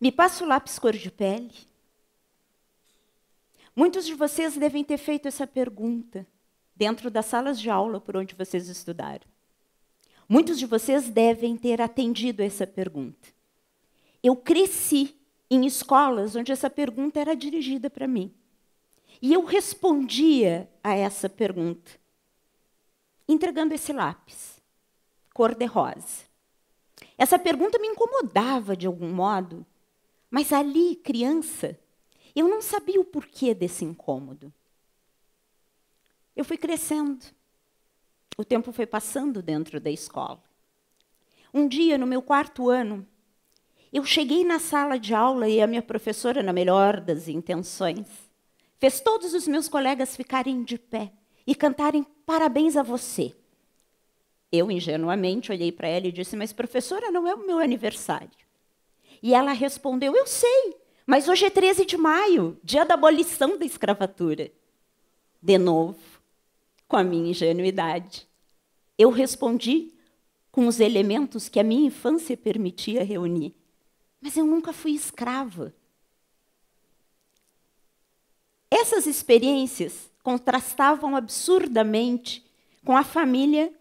Me passa o lápis cor de pele? Muitos de vocês devem ter feito essa pergunta dentro das salas de aula por onde vocês estudaram. Muitos de vocês devem ter atendido essa pergunta. Eu cresci em escolas onde essa pergunta era dirigida para mim. E eu respondia a essa pergunta entregando esse lápis, cor de rosa. Essa pergunta me incomodava de algum modo, mas ali, criança, eu não sabia o porquê desse incômodo. Eu fui crescendo. O tempo foi passando dentro da escola. Um dia, no meu quarto ano, eu cheguei na sala de aula e a minha professora, na melhor das intenções, fez todos os meus colegas ficarem de pé e cantarem parabéns a você. Eu, ingenuamente, olhei para ela e disse: Mas, professora, não é o meu aniversário. E ela respondeu: Eu sei, mas hoje é 13 de maio, dia da abolição da escravatura. De novo, com a minha ingenuidade, eu respondi com os elementos que a minha infância permitia reunir. Mas eu nunca fui escrava. Essas experiências contrastavam absurdamente com a família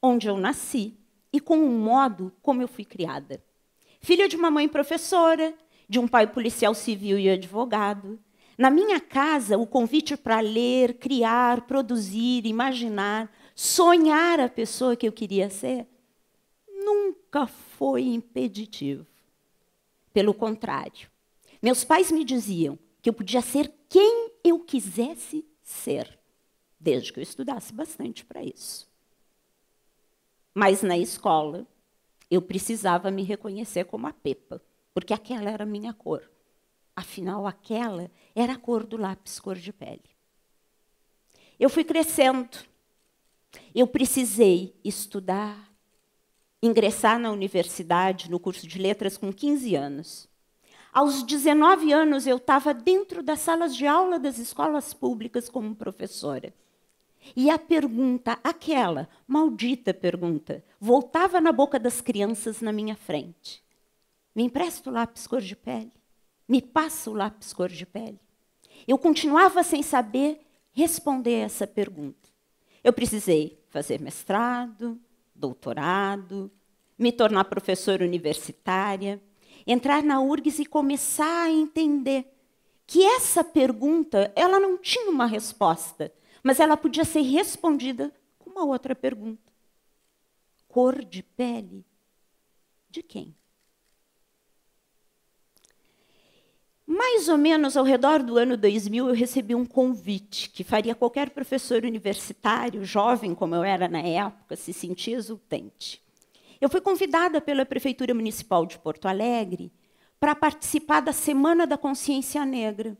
onde eu nasci e com o modo como eu fui criada. Filha de uma mãe professora, de um pai policial civil e advogado. Na minha casa, o convite para ler, criar, produzir, imaginar, sonhar a pessoa que eu queria ser, nunca foi impeditivo. Pelo contrário, meus pais me diziam que eu podia ser quem eu quisesse ser, desde que eu estudasse bastante para isso. Mas na escola, eu precisava me reconhecer como a Pepa, porque aquela era a minha cor. Afinal, aquela era a cor do lápis cor de pele. Eu fui crescendo. Eu precisei estudar, ingressar na universidade, no curso de letras, com 15 anos. Aos 19 anos, eu estava dentro das salas de aula das escolas públicas como professora. E a pergunta, aquela maldita pergunta, voltava na boca das crianças na minha frente. Me empresta o lápis cor de pele? Me passa o lápis cor de pele? Eu continuava sem saber responder essa pergunta. Eu precisei fazer mestrado, doutorado, me tornar professora universitária, entrar na URGS e começar a entender que essa pergunta, ela não tinha uma resposta mas ela podia ser respondida com uma outra pergunta: cor de pele de quem? Mais ou menos ao redor do ano 2000, eu recebi um convite que faria qualquer professor universitário, jovem como eu era na época, se sentir exultante. Eu fui convidada pela Prefeitura Municipal de Porto Alegre para participar da Semana da Consciência Negra,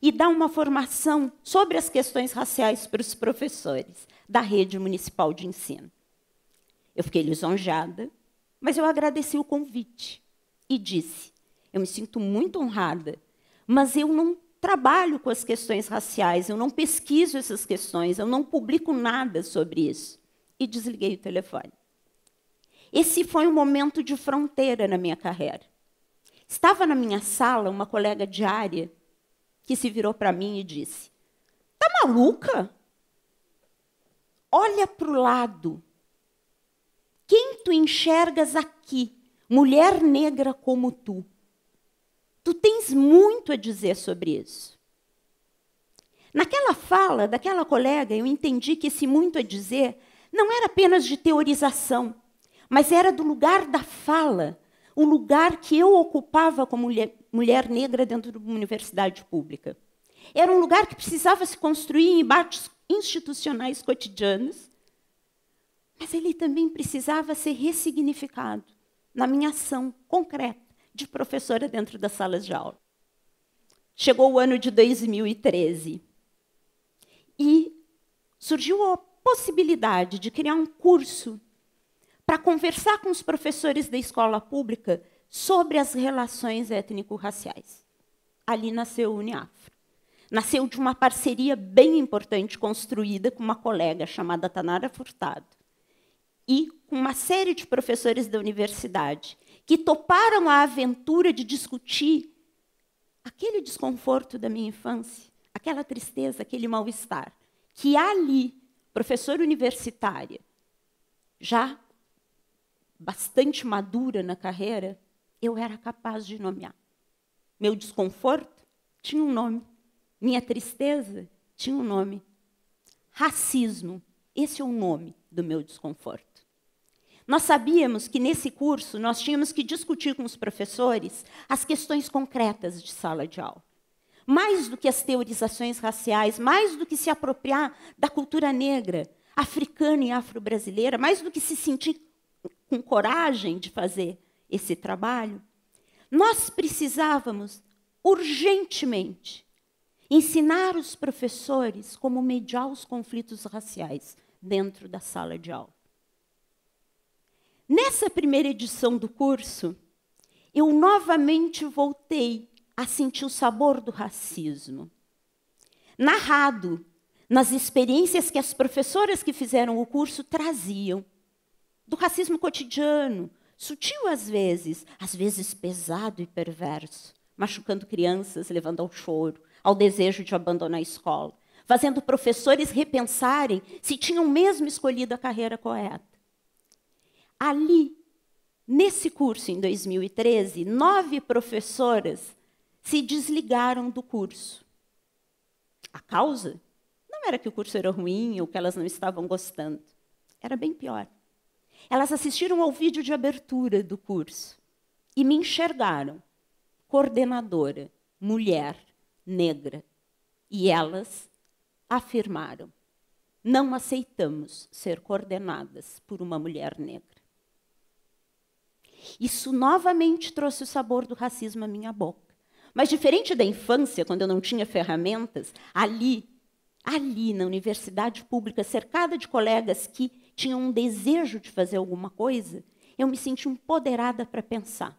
e dá uma formação sobre as questões raciais para os professores da rede municipal de ensino. Eu fiquei lisonjada, mas eu agradeci o convite e disse: eu me sinto muito honrada, mas eu não trabalho com as questões raciais, eu não pesquiso essas questões, eu não publico nada sobre isso. E desliguei o telefone. Esse foi um momento de fronteira na minha carreira. Estava na minha sala uma colega diária que se virou para mim e disse: Tá maluca? Olha para o lado. Quem tu enxergas aqui, mulher negra como tu? Tu tens muito a dizer sobre isso. Naquela fala daquela colega, eu entendi que esse muito a dizer não era apenas de teorização, mas era do lugar da fala, o lugar que eu ocupava como mulher, mulher negra dentro de uma universidade pública. Era um lugar que precisava se construir em embates institucionais cotidianos, mas ele também precisava ser ressignificado na minha ação concreta de professora dentro das salas de aula. Chegou o ano de 2013 e surgiu a possibilidade de criar um curso para conversar com os professores da escola pública sobre as relações étnico-raciais. Ali nasceu o Uniafro. Nasceu de uma parceria bem importante construída com uma colega chamada Tanara Furtado e com uma série de professores da universidade que toparam a aventura de discutir aquele desconforto da minha infância, aquela tristeza, aquele mal-estar, que ali, professora universitária, já bastante madura na carreira, eu era capaz de nomear. Meu desconforto tinha um nome. Minha tristeza tinha um nome. Racismo, esse é o nome do meu desconforto. Nós sabíamos que nesse curso nós tínhamos que discutir com os professores as questões concretas de sala de aula. Mais do que as teorizações raciais, mais do que se apropriar da cultura negra, africana e afro-brasileira, mais do que se sentir com coragem de fazer esse trabalho, nós precisávamos urgentemente ensinar os professores como mediar os conflitos raciais dentro da sala de aula. Nessa primeira edição do curso, eu novamente voltei a sentir o sabor do racismo. Narrado nas experiências que as professoras que fizeram o curso traziam, do racismo cotidiano, sutil às vezes, às vezes pesado e perverso, machucando crianças, levando ao choro, ao desejo de abandonar a escola, fazendo professores repensarem se tinham mesmo escolhido a carreira correta. Ali, nesse curso em 2013, nove professoras se desligaram do curso. A causa não era que o curso era ruim ou que elas não estavam gostando, era bem pior elas assistiram ao vídeo de abertura do curso e me enxergaram, coordenadora, mulher, negra. E elas afirmaram: não aceitamos ser coordenadas por uma mulher negra. Isso novamente trouxe o sabor do racismo à minha boca. Mas diferente da infância, quando eu não tinha ferramentas, ali, ali na universidade pública, cercada de colegas que tinha um desejo de fazer alguma coisa, eu me senti empoderada para pensar.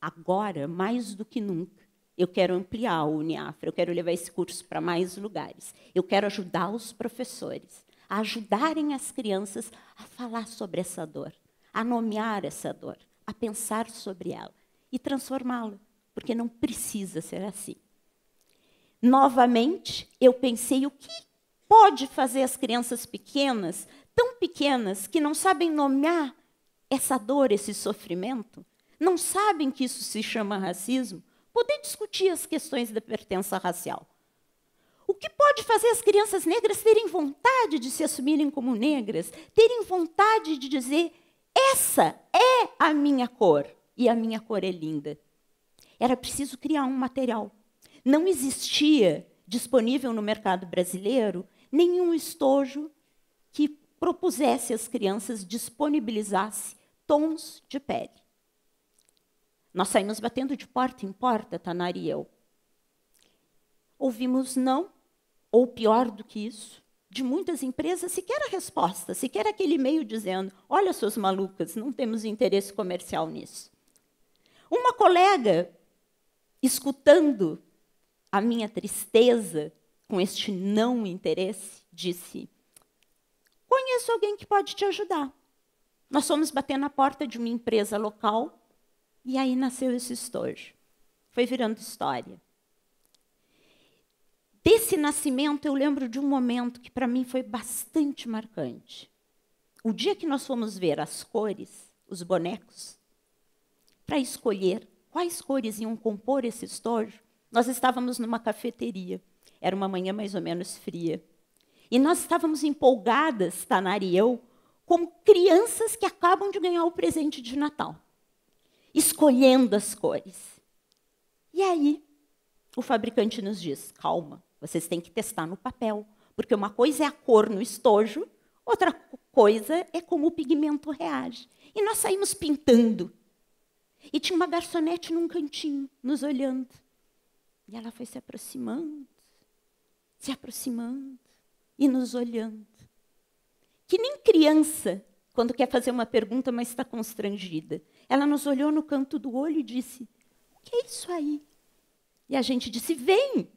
Agora, mais do que nunca, eu quero ampliar o Uniafra, eu quero levar esse curso para mais lugares. Eu quero ajudar os professores a ajudarem as crianças a falar sobre essa dor, a nomear essa dor, a pensar sobre ela e transformá-la, porque não precisa ser assim. Novamente, eu pensei o que pode fazer as crianças pequenas tão pequenas que não sabem nomear essa dor, esse sofrimento, não sabem que isso se chama racismo, poder discutir as questões da pertença racial. O que pode fazer as crianças negras terem vontade de se assumirem como negras, terem vontade de dizer: essa é a minha cor e a minha cor é linda? Era preciso criar um material. Não existia disponível no mercado brasileiro nenhum estojo que propusesse às crianças disponibilizasse tons de pele. Nós saímos batendo de porta em porta, Tanari e eu. Ouvimos não, ou pior do que isso, de muitas empresas sequer a resposta, sequer aquele e-mail dizendo: olha, suas malucas, não temos interesse comercial nisso. Uma colega, escutando a minha tristeza com este não interesse, disse: Conheço alguém que pode te ajudar. Nós fomos bater na porta de uma empresa local e aí nasceu esse estojo. Foi virando história. Desse nascimento, eu lembro de um momento que para mim foi bastante marcante. O dia que nós fomos ver as cores, os bonecos, para escolher quais cores iam compor esse estojo, nós estávamos numa cafeteria. Era uma manhã mais ou menos fria. E nós estávamos empolgadas, Tanari e eu, como crianças que acabam de ganhar o presente de Natal, escolhendo as cores. E aí, o fabricante nos diz: calma, vocês têm que testar no papel, porque uma coisa é a cor no estojo, outra coisa é como o pigmento reage. E nós saímos pintando. E tinha uma garçonete num cantinho, nos olhando. E ela foi se aproximando, se aproximando e nos olhando. Que nem criança, quando quer fazer uma pergunta, mas está constrangida. Ela nos olhou no canto do olho e disse: O que é isso aí? E a gente disse: Vem!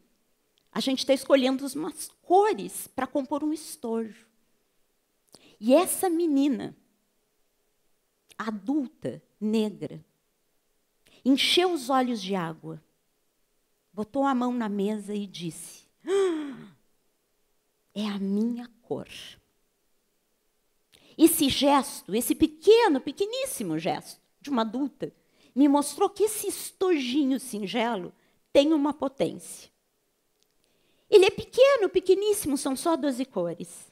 A gente está escolhendo umas cores para compor um estojo. E essa menina, adulta, negra, encheu os olhos de água, botou a mão na mesa e disse: ah, é a minha cor. Esse gesto, esse pequeno, pequeníssimo gesto de uma adulta, me mostrou que esse estojinho singelo tem uma potência. Ele é pequeno, pequeníssimo, são só 12 cores.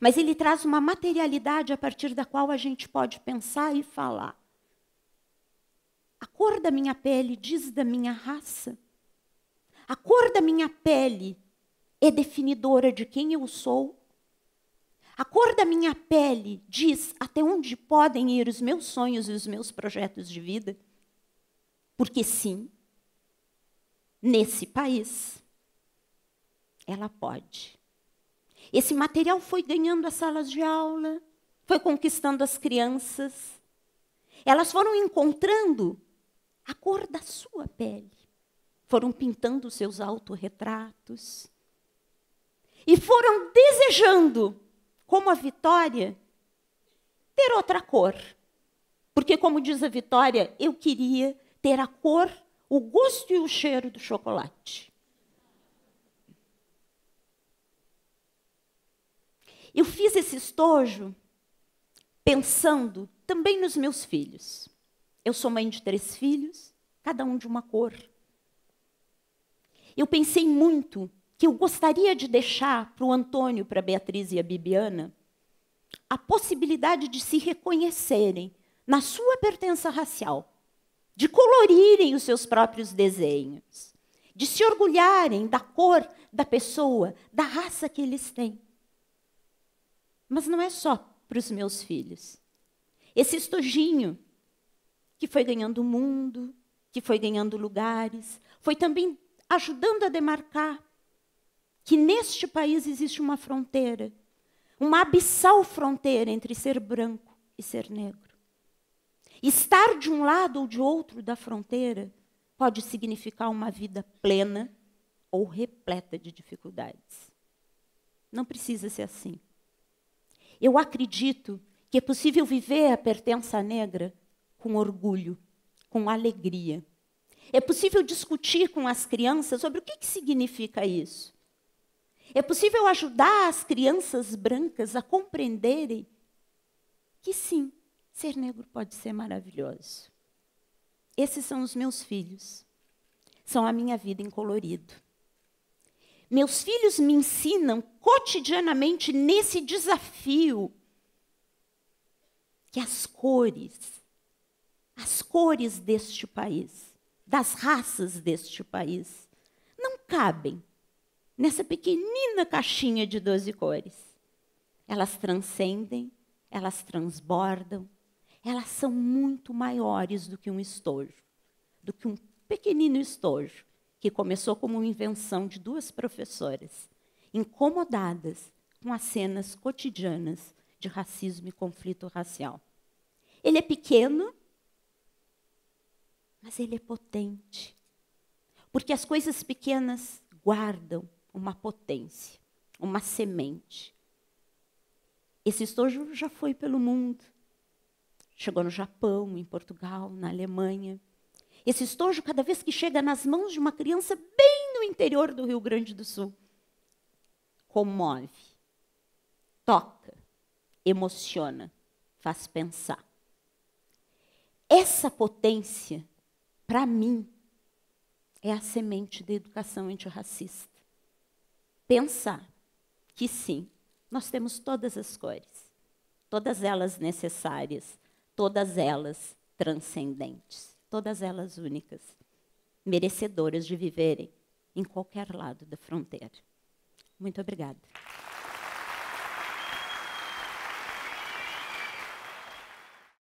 Mas ele traz uma materialidade a partir da qual a gente pode pensar e falar. A cor da minha pele diz da minha raça. A cor da minha pele é definidora de quem eu sou. A cor da minha pele diz até onde podem ir os meus sonhos e os meus projetos de vida. Porque, sim, nesse país, ela pode. Esse material foi ganhando as salas de aula, foi conquistando as crianças. Elas foram encontrando a cor da sua pele, foram pintando seus autorretratos, e foram desejando, como a Vitória, ter outra cor. Porque, como diz a Vitória, eu queria ter a cor, o gosto e o cheiro do chocolate. Eu fiz esse estojo pensando também nos meus filhos. Eu sou mãe de três filhos, cada um de uma cor. Eu pensei muito que eu gostaria de deixar para o Antônio, para a Beatriz e a Bibiana, a possibilidade de se reconhecerem na sua pertença racial, de colorirem os seus próprios desenhos, de se orgulharem da cor da pessoa, da raça que eles têm. Mas não é só para os meus filhos. Esse estojinho que foi ganhando o mundo, que foi ganhando lugares, foi também ajudando a demarcar que neste país existe uma fronteira, uma abissal fronteira entre ser branco e ser negro. Estar de um lado ou de outro da fronteira pode significar uma vida plena ou repleta de dificuldades. Não precisa ser assim. Eu acredito que é possível viver a pertença negra com orgulho, com alegria. É possível discutir com as crianças sobre o que, que significa isso. É possível ajudar as crianças brancas a compreenderem que sim, ser negro pode ser maravilhoso. Esses são os meus filhos. São a minha vida em colorido. Meus filhos me ensinam cotidianamente nesse desafio que as cores, as cores deste país, das raças deste país, não cabem nessa pequenina caixinha de 12 cores. Elas transcendem, elas transbordam, elas são muito maiores do que um estojo, do que um pequenino estojo, que começou como uma invenção de duas professoras, incomodadas com as cenas cotidianas de racismo e conflito racial. Ele é pequeno, mas ele é potente. Porque as coisas pequenas guardam uma potência, uma semente. Esse estojo já foi pelo mundo. Chegou no Japão, em Portugal, na Alemanha. Esse estojo, cada vez que chega nas mãos de uma criança bem no interior do Rio Grande do Sul, comove, toca, emociona, faz pensar. Essa potência, para mim, é a semente da educação antirracista pensar que sim, nós temos todas as cores, todas elas necessárias, todas elas transcendentes, todas elas únicas, merecedoras de viverem em qualquer lado da fronteira. Muito obrigada.